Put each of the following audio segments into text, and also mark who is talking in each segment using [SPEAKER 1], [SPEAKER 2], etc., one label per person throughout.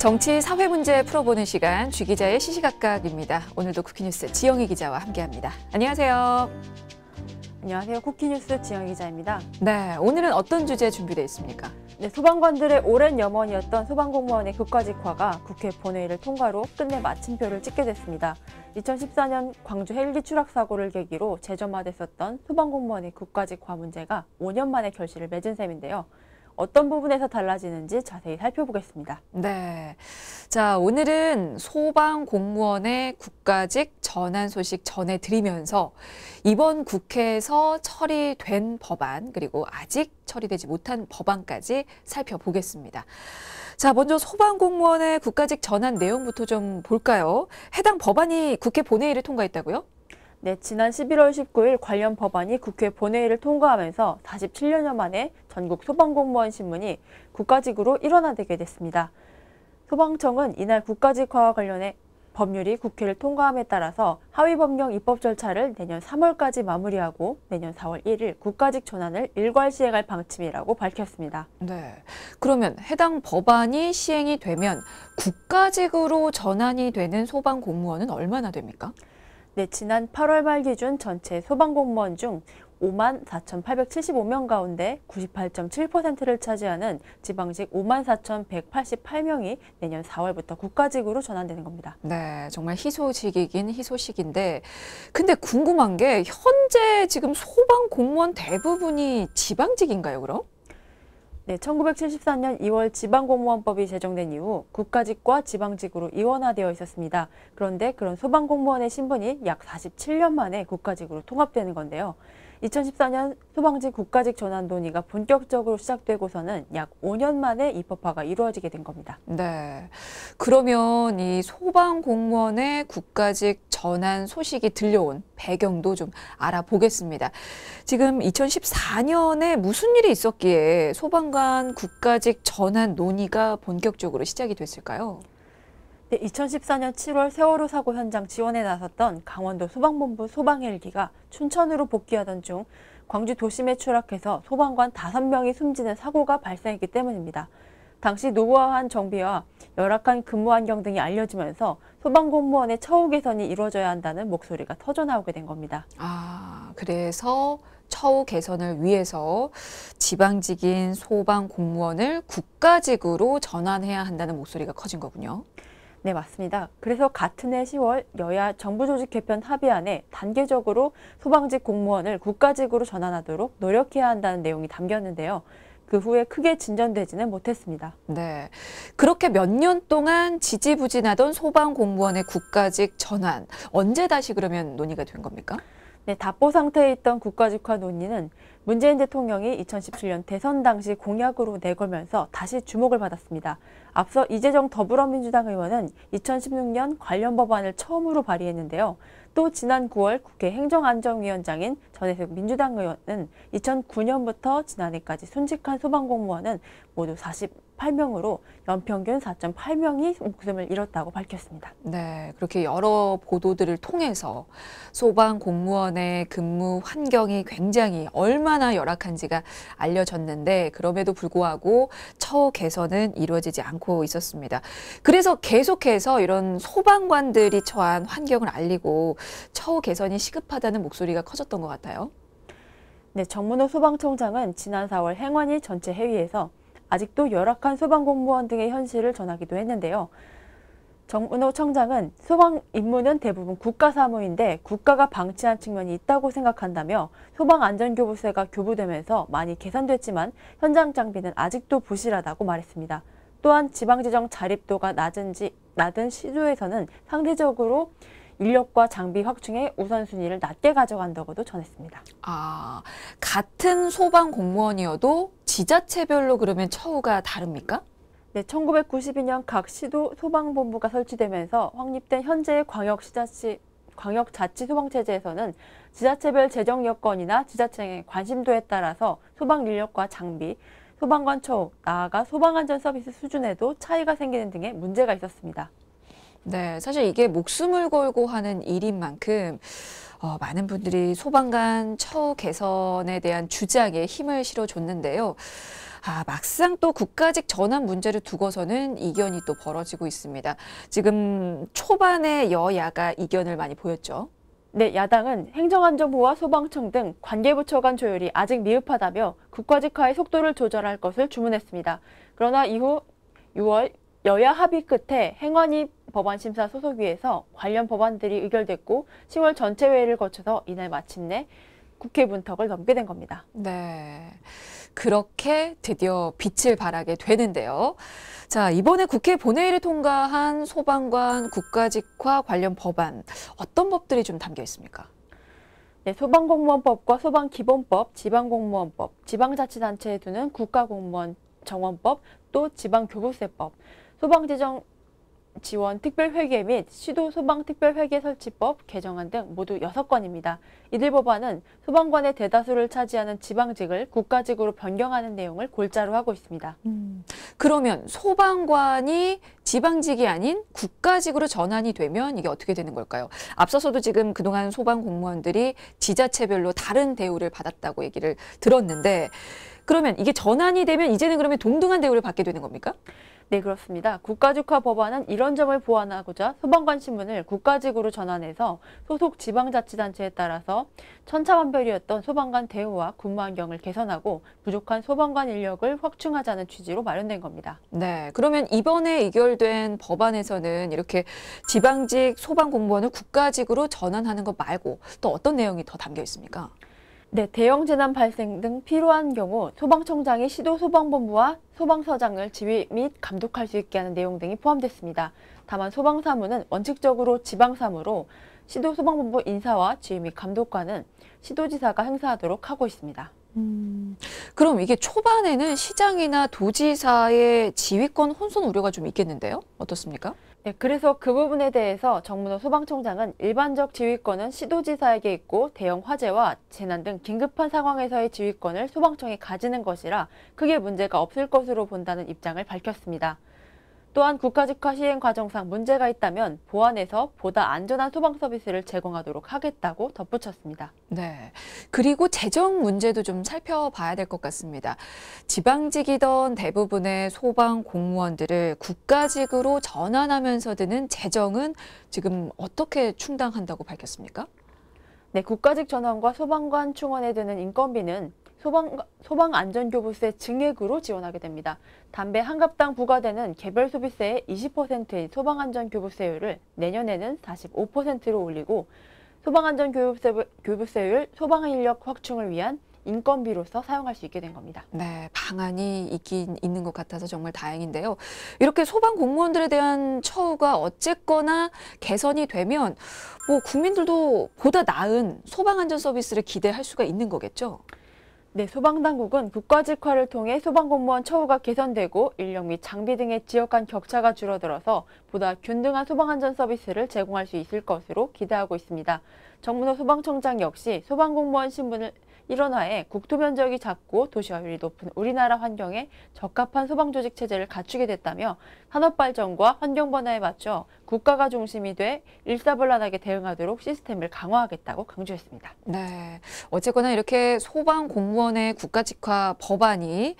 [SPEAKER 1] 정치 사회 문제 풀어보는 시간 주 기자의 시시각각입니다. 오늘도 쿠키뉴스 지영희 기자와 함께합니다. 안녕하세요.
[SPEAKER 2] 안녕하세요. 쿠키뉴스 지영 기자입니다. 네, 오늘은 어떤 주제 준비되어 있습니까? 네, 소방관들의 오랜 염원이었던 소방공무원의 국가직화가 국회 본회의를 통과로 끝내 마침표를 찍게 됐습니다. 2014년 광주 헬기 추락 사고를 계기로 재점화됐었던 소방공무원의 국가직화 문제가 5년 만에 결실을 맺은 셈인데요. 어떤 부분에서 달라지는지 자세히 살펴보겠습니다.
[SPEAKER 1] 네. 자, 오늘은 소방 공무원의 국가직 전환 소식 전해드리면서 이번 국회에서 처리된 법안 그리고 아직 처리되지 못한 법안까지 살펴보겠습니다. 자, 먼저 소방공무원의 국가직 전환 내용부터 좀 볼까요? 해당 법안이 국회 본회의를
[SPEAKER 2] 통과했다고요? 네, 지난 11월 19일 관련 법안이 국회 본회의를 통과하면서 47년여 만에 전국 소방공무원 신문이 국가직으로 일원화되게 됐습니다. 소방청은 이날 국가직화와 관련해 법률이 국회를 통과함에 따라서 하위 법령 입법 절차를 내년 3월까지 마무리하고 내년 4월 1일 국가직 전환을 일괄 시행할 방침이라고 밝혔습니다. 네. 그러면 해당 법안이 시행이
[SPEAKER 1] 되면 국가직으로 전환이 되는 소방 공무원은 얼마나 됩니까?
[SPEAKER 2] 네, 지난 8월 말 기준 전체 소방공무원 중 5만 4,875명 가운데 98.7%를 차지하는 지방직 5만 4,188명이 내년 4월부터 국가직으로 전환되는 겁니다.
[SPEAKER 1] 네, 정말 희소직이긴 희소식인데 근데 궁금한 게 현재 지금 소방 공무원 대부분이
[SPEAKER 2] 지방직인가요, 그럼? 네, 1973년 2월 지방공무원법이 제정된 이후 국가직과 지방직으로 이원화되어 있었습니다. 그런데 그런 소방공무원의 신분이 약 47년 만에 국가직으로 통합되는 건데요. 2014년 소방직 국가직 전환 논의가 본격적으로 시작되고서는 약 5년 만에 입법화가 이루어지게 된 겁니다.
[SPEAKER 1] 네. 그러면 이 소방 공무원의 국가직 전환 소식이 들려온 배경도 좀 알아보겠습니다. 지금 2014년에 무슨 일이 있었기에 소방관 국가직 전환 논의가 본격적으로
[SPEAKER 2] 시작이 됐을까요? 네, 2014년 7월 세월호 사고 현장 지원에 나섰던 강원도 소방본부 소방헬기가 춘천으로 복귀하던 중 광주 도심에 추락해서 소방관 5명이 숨지는 사고가 발생했기 때문입니다. 당시 노후화한 정비와 열악한 근무 환경 등이 알려지면서 소방공무원의 처우 개선이 이루어져야 한다는 목소리가 터져나오게 된 겁니다. 아,
[SPEAKER 1] 그래서 처우
[SPEAKER 2] 개선을 위해서
[SPEAKER 1] 지방직인 소방공무원을 국가직으로 전환해야 한다는
[SPEAKER 2] 목소리가 커진 거군요. 네, 맞습니다. 그래서 같은 해 10월 여야 정부 조직 개편 합의안에 단계적으로 소방직 공무원을 국가직으로 전환하도록 노력해야 한다는 내용이 담겼는데요. 그 후에 크게 진전되지는 못했습니다. 네. 그렇게
[SPEAKER 1] 몇 년 동안 지지부진하던 소방 공무원의 국가직 전환 언제 다시
[SPEAKER 2] 그러면 논의가 된 겁니까? 네, 답보 상태에 있던 국가직화 논의는 문재인 대통령이 2017년 대선 당시 공약으로 내걸면서 다시 주목을 받았습니다. 앞서 이재정 더불어민주당 의원은 2016년 관련 법안을 처음으로 발의했는데요. 또 지난 9월 국회 행정안전위원장인 전혜숙 민주당 의원은 2009년부터 지난해까지 순직한 소방공무원은 모두 48명으로 연평균 4.8명이 목숨을 잃었다고 밝혔습니다.
[SPEAKER 1] 네, 그렇게 여러 보도들을 통해서 소방 공무원의 근무 환경이 굉장히 얼마나 열악한지가 알려졌는데 그럼에도 불구하고 처우 개선은 이루어지지 않고 있었습니다. 그래서 계속해서 이런 소방관들이 처한 환경을 알리고
[SPEAKER 2] 처우 개선이 시급하다는 목소리가 커졌던 것 같아요. 네, 정문호 소방청장은 지난 4월 행안위 전체 회의에서 아직도 열악한 소방공무원 등의 현실을 전하기도 했는데요. 정은호 청장은 소방 임무는 대부분 국가 사무인데 국가가 방치한 측면이 있다고 생각한다며 소방 안전교부세가 교부되면서 많이 개선됐지만 현장 장비는 아직도 부실하다고 말했습니다. 또한 지방재정 자립도가 낮은, 지, 낮은 시도에서는 상대적으로 인력과 장비 확충에 우선순위를 낮게 가져간다고도 전했습니다. 아, 같은 소방 공무원이어도 지자체별로 그러면 처우가 다릅니까? 네, 1992년 각 시도 소방본부가 설치되면서 확립된 현재의 광역시자치 광역자치소방체제에서는 지자체별 재정 여건이나 지자체의 관심도에 따라서 소방 인력과 장비, 소방관 처우, 나아가 소방안전 서비스 수준에도 차이가 생기는 등의 문제가 있었습니다.
[SPEAKER 1] 네, 사실 이게 목숨을 걸고 하는 일인 만큼 어, 많은 분들이 소방관 처우 개선에 대한 주장에 힘을 실어줬는데요. 아, 막상 또 국가직 전환 문제를 두고서는 이견이 또 벌어지고 있습니다. 지금 초반에 여야가 이견을 많이 보였죠.
[SPEAKER 2] 네, 야당은 행정안전부와 소방청 등 관계부처 간 조율이 아직 미흡하다며 국가직화의 속도를 조절할 것을 주문했습니다. 그러나 이후 6월 여야 합의 끝에 행안위 법안심사 소속위에서 관련 법안들이 의결됐고 10월 전체회의를 거쳐서 이날 마침내 국회 문턱을 넘게 된 겁니다. 네.
[SPEAKER 1] 그렇게 드디어 빛을 발하게 되는데요. 자, 이번에 국회 본회의를 통과한 소방관 국가직화 관련 법안 어떤 법들이
[SPEAKER 2] 좀 담겨 있습니까? 네, 소방공무원법과 소방기본법, 지방공무원법, 지방자치단체에 두는 국가공무원 정원법, 또 지방교부세법, 소방재정 지원 특별회계 및 시도 소방특별회계 설치법 개정안 등 모두 6건입니다. 이들 법안은 소방관의 대다수를 차지하는 지방직을 국가직으로 변경하는 내용을 골자로 하고 있습니다. 음,
[SPEAKER 1] 그러면 소방관이 지방직이 아닌 국가직으로 전환이 되면 이게 어떻게 되는 걸까요? 앞서서도 지금 그동안 소방 공무원들이 지자체별로 다른 대우를 받았다고 얘기를 들었는데
[SPEAKER 2] 그러면 이게 전환이 되면 이제는 그러면 동등한 대우를 받게 되는 겁니까? 네, 그렇습니다. 국가주화 법안은 이런 점을 보완하고자 소방관 신문을 국가직으로 전환해서 소속 지방자치단체에 따라서 천차만별이었던 소방관 대우와 군무 환경을 개선하고 부족한 소방관 인력을 확충하자는 취지로 마련된 겁니다.
[SPEAKER 1] 네, 그러면 이번에 이결된 법안에서는 이렇게 지방직 소방공무원을 국가직으로 전환하는
[SPEAKER 2] 것 말고 또 어떤 내용이 더 담겨 있습니까? 네, 대형 재난 발생 등 필요한 경우 소방청장이 시도 소방본부와 소방서장을 지휘 및 감독할 수 있게 하는 내용 등이 포함됐습니다. 다만 소방사무는 원칙적으로 지방사무로 시도 소방본부 인사와 지휘 및 감독관은 시도지사가 행사하도록 하고 있습니다. 음,
[SPEAKER 1] 그럼 이게 초반에는 시장이나 도지사의 지휘권 혼선 우려가 좀
[SPEAKER 2] 있겠는데요? 어떻습니까? 네, 그래서 그 부분에 대해서 정문호 소방청장은 일반적 지휘권은 시도지사에게 있고 대형 화재와 재난 등 긴급한 상황에서의 지휘권을 소방청이 가지는 것이라 크게 문제가 없을 것으로 본다는 입장을 밝혔습니다. 또한 국가직화 시행 과정상 문제가 있다면 보완해서 보다 안전한 소방 서비스를 제공하도록 하겠다고 덧붙였습니다.
[SPEAKER 1] 네. 그리고 재정 문제도 좀 살펴봐야 될 것 같습니다. 지방직이던 대부분의 소방 공무원들을 국가직으로 전환하면서 드는 재정은 지금 어떻게 충당한다고 밝혔습니까?
[SPEAKER 2] 네, 국가직 전환과 소방관 충원에 드는 인건비는 소방, 소방안전교부세 증액으로 지원하게 됩니다. 담배 한 갑당 부과되는 개별 소비세의 20%인 소방안전교부세율을 내년에는 45%로 올리고 소방안전교부세율 소방인력 확충을 위한 인건비로서 사용할 수 있게 된 겁니다.
[SPEAKER 1] 네, 방안이 있긴 있는 것 같아서 정말 다행인데요. 이렇게 소방 공무원들에 대한 처우가 어쨌거나 개선이 되면 뭐 국민들도
[SPEAKER 2] 보다 나은 소방 안전 서비스를 기대할 수가 있는 거겠죠? 네, 소방당국은 국가직화를 통해 소방공무원 처우가 개선되고 인력 및 장비 등의 지역 간 격차가 줄어들어서 보다 균등한 소방안전 서비스를 제공할 수 있을 것으로 기대하고 있습니다. 정문호 소방청장 역시 소방공무원 신분을 일원화에 국토 면적이 작고 도시화율이 높은 우리나라 환경에 적합한 소방조직 체제를 갖추게 됐다며 산업발전과 환경변화에 맞춰 국가가 중심이 돼 일사불란하게 대응하도록 시스템을 강화하겠다고 강조했습니다.
[SPEAKER 1] 네, 어쨌거나 이렇게 소방 공무원의 국가직화 법안이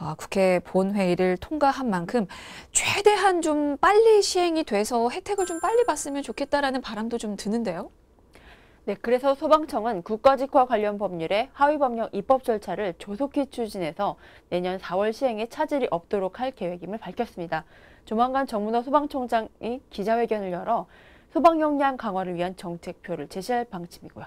[SPEAKER 1] 어, 국회 본회의를 통과한 만큼 최대한 좀 빨리 시행이 돼서 혜택을 좀 빨리 받으면 좋겠다라는 바람도 좀 드는데요.
[SPEAKER 2] 네, 그래서 소방청은 국가직화 관련 법률의 하위 법령 입법 절차를 조속히 추진해서 내년 4월 시행에 차질이 없도록 할 계획임을 밝혔습니다. 조만간 정문호 소방청장이 기자회견을 열어 소방 역량 강화를 위한 정책표를 제시할 방침이고요.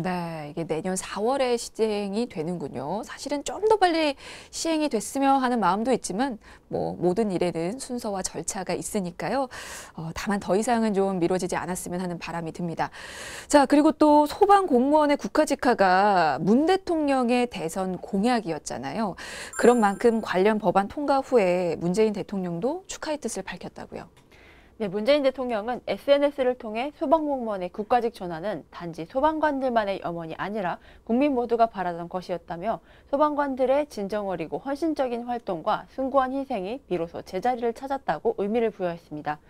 [SPEAKER 2] 네, 이게 내년 4월에 시행이 되는군요. 사실은
[SPEAKER 1] 좀 더 빨리 시행이 됐으면 하는 마음도 있지만 뭐 모든 일에는 순서와 절차가 있으니까요. 어, 다만 더 이상은 좀 미뤄지지 않았으면 하는 바람이 듭니다. 자, 그리고 또 소방 공무원의 국가직화가문 대통령의 대선 공약이었잖아요. 그런 만큼 관련 법안 통과 후에 문재인 대통령도 축하의 뜻을
[SPEAKER 2] 밝혔다고요. 네, 문재인 대통령은 SNS를 통해 소방공무원의 국가직 전환은 단지 소방관들만의 염원이 아니라 국민 모두가 바라던 것이었다며 소방관들의 진정 어리고 헌신적인 활동과 숭고한 희생이 비로소 제자리를 찾았다고 의미를 부여했습니다.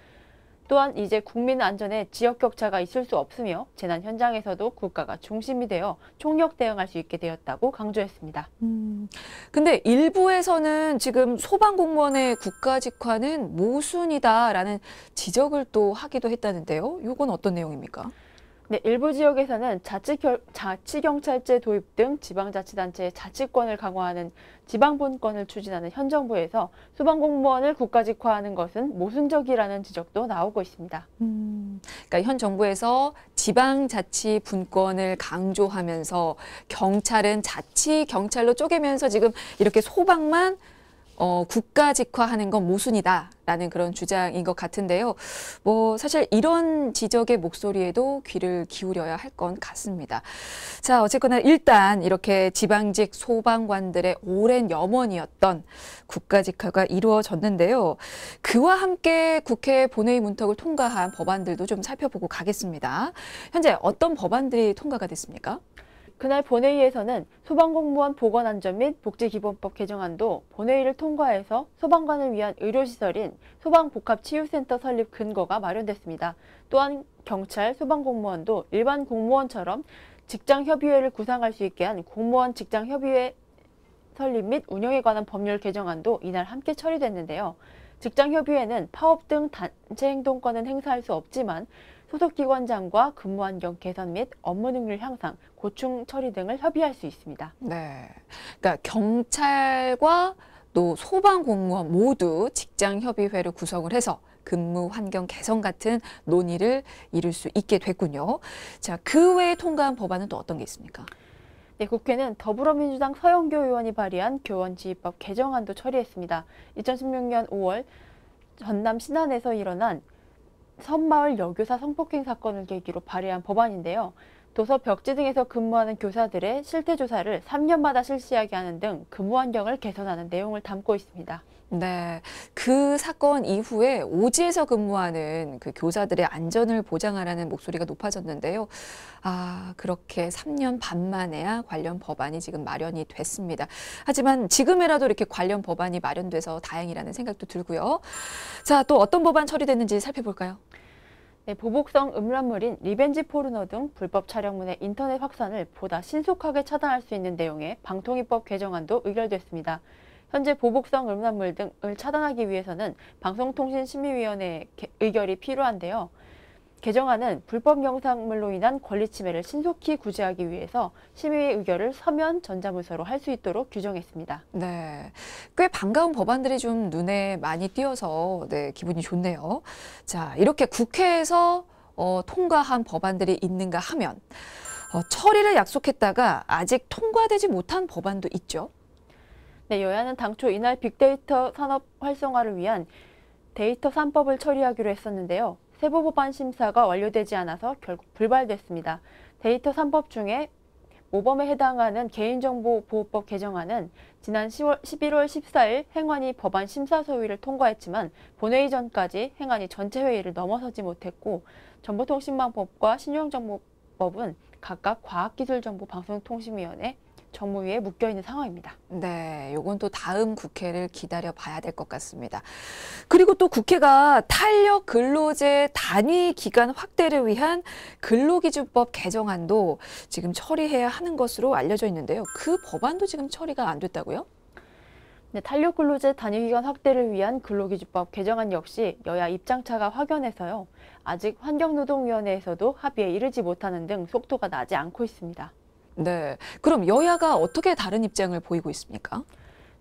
[SPEAKER 2] 또한 이제 국민 안전에 지역 격차가 있을 수 없으며 재난 현장에서도 국가가 중심이 되어 총력 대응할 수 있게 되었다고 강조했습니다.
[SPEAKER 1] 음, 근데 일부에서는 지금 소방공무원의 국가 직화는 모순이다라는 지적을 또 하기도 했다는데요. 이건 어떤 내용입니까? 네,
[SPEAKER 2] 일부 지역에서는 자치결, 자치경찰제 도입 등 지방자치단체의 자치권을 강화하는 지방분권을 추진하는 현 정부에서 소방공무원을 국가직화하는 것은 모순적이라는 지적도 나오고 있습니다. 음, 그러니까 현 정부에서
[SPEAKER 1] 지방자치분권을 강조하면서 경찰은 자치경찰로 쪼개면서 지금 이렇게 소방만 어, 국가 직화하는 건 모순이다라는 그런 주장인 것 같은데요. 뭐 사실 이런 지적의 목소리에도 귀를 기울여야 할 것 같습니다. 자 어쨌거나 일단 이렇게 지방직 소방관들의 오랜 염원이었던 국가 직화가 이루어졌는데요. 그와 함께 국회 본회의 문턱을 통과한 법안들도 좀 살펴보고 가겠습니다. 현재
[SPEAKER 2] 어떤 법안들이 통과가 됐습니까? 그날 본회의에서는 소방공무원 보건안전 및 복지기본법 개정안도 본회의를 통과해서 소방관을 위한 의료시설인 소방복합치유센터 설립 근거가 마련됐습니다. 또한 경찰, 소방공무원도 일반 공무원처럼 직장협의회를 구상할 수 있게 한 공무원 직장협의회 설립 및 운영에 관한 법률 개정안도 이날 함께 처리됐는데요. 직장협의회는 파업 등 단체 행동권은 행사할 수 없지만 소속 기관장과 근무 환경 개선 및 업무 능률 향상, 고충 처리 등을 협의할 수 있습니다. 네. 그러니까 경찰과
[SPEAKER 1] 또 소방 공무원 모두 직장 협의회를 구성을 해서 근무 환경 개선 같은 논의를 이룰 수 있게 됐군요.
[SPEAKER 2] 자, 그 외에 통과한 법안은 또 어떤 게 있습니까? 네, 국회는 더불어민주당 서영교 의원이 발의한 교원 지휘법 개정안도 처리했습니다. 2016년 5월 전남 신안에서 일어난 섬마을 여교사 성폭행 사건을 계기로 발의한 법안인데요. 도서 벽지 등에서 근무하는 교사들의 실태 조사를 3년마다 실시하게 하는 등 근무 환경을 개선하는 내용을 담고 있습니다.
[SPEAKER 1] 네. 그 사건 이후에 오지에서 근무하는 그 교사들의 안전을 보장하라는 목소리가 높아졌는데요. 아, 그렇게 3년 반 만에야 관련 법안이 지금 마련이 됐습니다. 하지만 지금이라도 이렇게 관련 법안이 마련돼서 다행이라는 생각도 들고요. 자,
[SPEAKER 2] 또 어떤 법안 처리됐는지 살펴볼까요? 네, 보복성 음란물인 리벤지 포르노 등 불법 촬영물의 인터넷 확산을 보다 신속하게 차단할 수 있는 내용의 방통위법 개정안도 의결됐습니다. 현재 보복성 음란물 등을 차단하기 위해서는 방송통신심의위원회 의결이 필요한데요. 개정안은 불법 영상물로 인한 권리 침해를 신속히 구제하기 위해서 시민의 의결을 서면 전자문서로 할 수 있도록 규정했습니다.
[SPEAKER 1] 네, 꽤 반가운 법안들이 좀 눈에 많이 띄어서 네, 기분이 좋네요. 자, 이렇게 국회에서 어, 통과한 법안들이 있는가 하면 어, 처리를 약속했다가 아직 통과되지 못한 법안도 있죠.
[SPEAKER 2] 네, 여야는 당초 이날 빅데이터 산업 활성화를 위한 데이터 산법을 처리하기로 했었는데요. 세부 법안 심사가 완료되지 않아서 결국 불발됐습니다. 데이터 3법 중에 모범에 해당하는 개인정보보호법 개정안은 지난 10월, 11월 14일 행안위 법안 심사 소위를 통과했지만 본회의 전까지 행안위 전체 회의를 넘어서지 못했고 정보통신망법과 신용정보법은 각각 과학기술정보방송통신위원회, 정무위에 묶여 있는 상황입니다.
[SPEAKER 1] 네, 요건 또 다음 국회를 기다려 봐야 될 것 같습니다. 그리고 또 국회가 탄력 근로제 단위 기간 확대를 위한 근로기준법 개정안도 지금 처리해야 하는 것으로 알려져 있는데요. 그 법안도 지금 처리가 안
[SPEAKER 2] 됐다고요? 네, 탄력 근로제 단위 기간 확대를 위한 근로기준법 개정안 역시 여야 입장차가 확연해서요. 아직 환경노동위원회에서도 합의에 이르지 못하는 등 속도가 나지 않고 있습니다.
[SPEAKER 1] 네. 그럼 여야가 어떻게 다른 입장을 보이고 있습니까?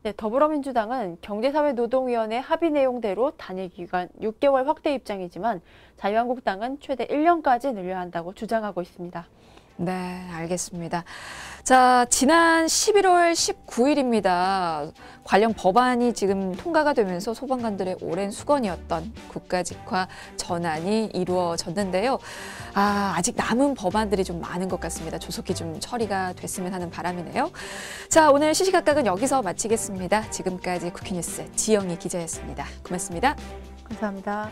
[SPEAKER 2] 네, 더불어민주당은 경제사회노동위원회 합의 내용대로 단일 기간 6개월 확대 입장이지만 자유한국당은 최대 1년까지 늘려야 한다고 주장하고 있습니다.
[SPEAKER 1] 네, 알겠습니다. 자, 지난 11월 19일입니다. 관련 법안이 지금 통과가 되면서 소방관들의 오랜 수건이었던 국가직화 전환이 이루어졌는데요. 아, 아직 남은 법안들이 좀 많은 것 같습니다. 조속히 좀 처리가 됐으면 하는 바람이네요. 자, 오늘 시시각각은 여기서 마치겠습니다. 지금까지 쿠키뉴스 지영이 기자였습니다. 고맙습니다. 감사합니다.